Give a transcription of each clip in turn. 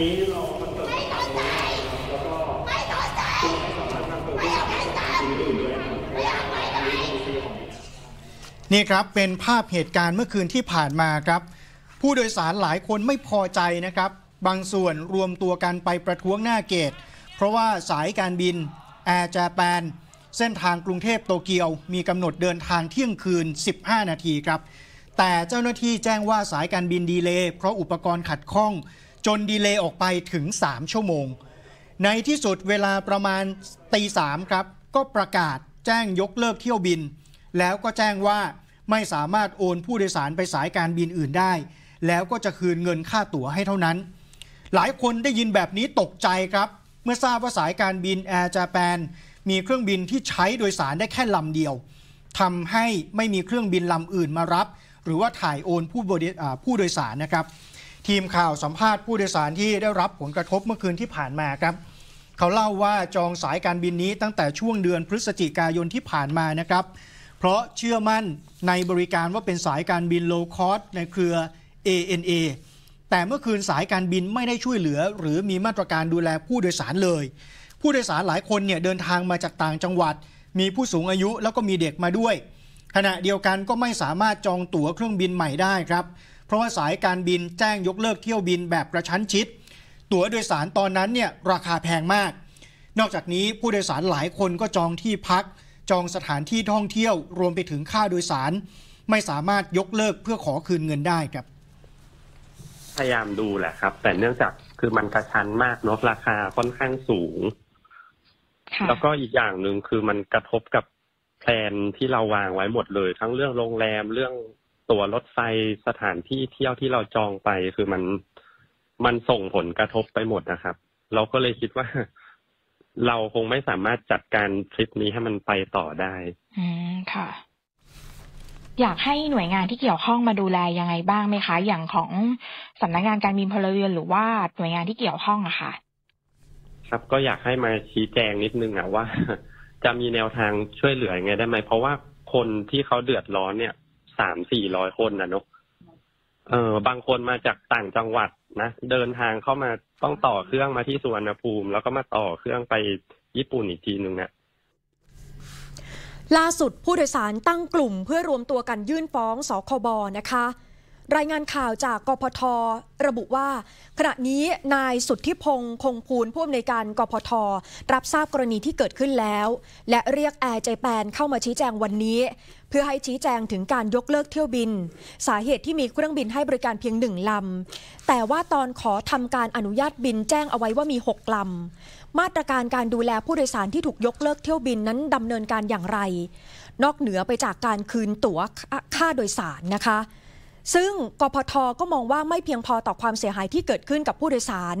นี้รนเิมนแล้วก็ไม่สคนรับมนเ่นป็นนี่ครับเป็นภาพเหตุการณ์เมื่อคืนที่ผ่านมาครับ ผู้โดยสารหลายคนไม่พอใจนะครับบางส่วนรวมตัวกันไปประท้วงหน้าเกตเพราะว่าสายการบินแอร์จาแปนเส้นทางกรุงเทพโตเกียวมีกำหนดเดินทางเที่ยงคืน 15 นาทีครับ แต่เจ้าหน้าที่แจ้งว่าสายการบินดีเลย์เพราะอุปกรณ์ขัดข้องจนดีเลย์ออกไปถึง 3 ชั่วโมง ในที่สุดเวลาประมาณตีสามครับ ก็ประกาศแจ้งยกเลิกเที่ยวบิน แล้วก็แจ้งว่าไม่สามารถโอนผู้โดยสารไปสายการบินอื่นได้ แล้วก็จะคืนเงินค่าตั๋วให้เท่านั้น หลายคนได้ยินแบบนี้ตกใจครับ เมื่อทราบว่าสายการบินแอร์จาแปนมีเครื่องบินที่ใช้โดยสารได้แค่ลำเดียวทำให้ไม่มีเครื่องบินลำอื่นมารับ หรือว่าถ่ายโอนผู้ผู้โดยสารนะครับทีมข่าวสัมภาษณ์ผู้โดยสารที่ได้รับผลกระทบเมื่อคืนที่ผ่านมาครับ เขาเล่าว่าจองสายการบินนี้ตั้งแต่ช่วงเดือนพฤศจิกายนที่ผ่านมานะครับ เพราะเชื่อมั่นในบริการว่าเป็นสายการบินโลคอสในเครือ ANA แต่เมื่อคืนสายการบินไม่ได้ช่วยเหลือ หรือมีมาตรการดูแลผู้โดยสารเลย ผู้โดยสารหลายคนเนี่ยเดินทางมาจากต่างจังหวัด มีผู้สูงอายุแล้วก็มีเด็กมาด้วย ขณะเดียวกันก็ไม่สามารถจองตั๋วเครื่องบินใหม่ได้ครับราะว่าสายการบินแจ้งยกเลิกเที่ยวบินแบบกระชั้นชิด ตั๋วโดยสารตอนนั้นเนี่ย ราคาแพงมาก นอกจากนี้ผู้โดยสารหลายคนก็จองที่พัก จองสถานที่ท่องเที่ยวรวมไปถึงค่าโดยสาร ไม่สามารถยกเลิกเพื่อขอคืนเงินได้ครับ พยายามดูแหละครับ แต่เนื่องจากคือมันกระชั้นมากเนาะราคาค่อนข้างสูงแล้วก็อีกอย่างหนึ่งคือมันกระทบกับแพลนที่เราวางไว้หมดเลย ทั้งเรื่องโรงแรมเรื่องตั๋วรถไฟสถานที่เที่ยวที่เราจองไปคือมันมันส่งผลกระทบไปหมดนะครับเราก็เลยคิดว่า เราคงไม่สามารถจัดการทริปนี้ให้มันไปต่อได้อืมค่ะ อยากให้หน่วยงานที่เกี่ยวข้องมาดูแลยังไงบ้างไหมคะ อย่างของสำนักงงานการบินพลเรือนหรือว่าหน่วยงานที่เกี่ยวข้องอะคะ่ะ ครับก็อยากให้มาชี้แจงนิดนึงอะว่า จะมีแนวทางช่วยเหลือยังไง ได้ไหมเพราะว่าคนที่เขาเดือดร้อนเนี่ยสามสี่ร้อยคนนะเนาะเออบางคนมาจากต่างจังหวัดนะเดินทางเข้ามาต้องต่อเครื่องมาที่สุวรรณภูมิ แล้วก็มาต่อเครื่องไปญี่ปุ่นอีกทีหนึ่งเนะี่ย ล่าสุดผู้โดยสารตั้งกลุ่มเพื่อรวมตัวกันยื่นฟ้องสคบนะคะรายงานข่าวจากกพท ระบุว่า ขณะนี้นายสุทธิพงศ์คงพูลผู้อำนวยการกพท รับทราบกรณีที่เกิดขึ้นแล้ว และเรียกแอร์ใจแปนเข้ามาชี้แจงวันนี้ เพื่อให้ชี้แจงถึงการยกเลิกเที่ยวบิน สาเหตุที่มีเครื่องบินให้บริการเพียงหนึ่งลำ แต่ว่าตอนขอทำการอนุญาตบินแจ้งเอาไว้ว่ามี6ลำ มาตรการการดูแลผู้โดยสารที่ถูกยกเลิกเที่ยวบินนั้นดำเนินการอย่างไร นอกเหนือไปจากการคืนตั๋วค่าโดยสารนะคะซึ่งกพทก็มองว่าไม่เพียงพอต่อความเสียหายที่เกิดขึ้นกับผู้โดยสาร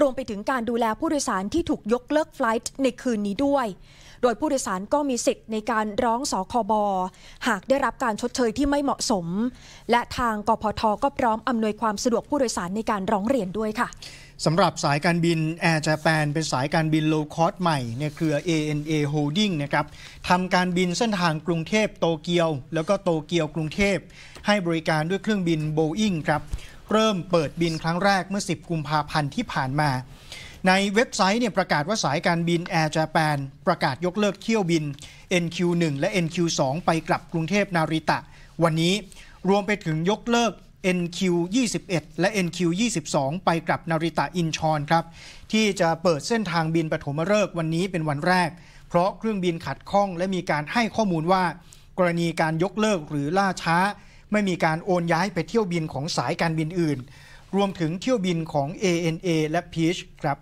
รวมไปถึงการดูแลผู้โดยสารที่ถูกยกเลิกไฟล์ในคืนนี้ด้วยโดยผู้โดยสารก็มีสิทธิ์ในการร้องสคบหากได้รับการชดเชยที่ไม่เหมาะสม และทางกพทก็พร้อมอำนวยความสะดวกผู้โดยสารในการร้องเรียนด้วยค่ะสำหรับสายการบินแอร์จ a p a n เป็นสายการบินโลคอสใหม่ในเครือ ANA Holding นะครับทำการบินเส้นทางกรุงเทพโตเกียว แล้วก็โตเกียวกรุงเทพ ให้บริการด้วยเครื่องบิน Boeing ครับ เริ่มเปิดบินครั้งแรกเมื่อ 10กุมภาพันธ์ที่ผ่านมา ในเว็บไซต์เนี่ย ประกาศว่าสายการบินแอร์จ a p a n ประกาศยกเลิกเที่ยวบิน NQ1 และ NQ2 ไปกลับกรุงเทพนาริตะ วันนี้รวมไปถึงยกเลิก NQ 21และ NQ 22ไปกลับนาริตะอินชอนครับ ที่จะเปิดเส้นทางบินปฐมฤกษ์วันนี้เป็นวันแรก เพราะเครื่องบินขัดข้องและมีการให้ข้อมูลว่า กรณีการยกเลิกหรือล่าช้า ไม่มีการโอนย้ายไปเที่ยวบินของสายการบินอื่น รวมถึงเที่ยวบินของ ANA และ Peach ครับ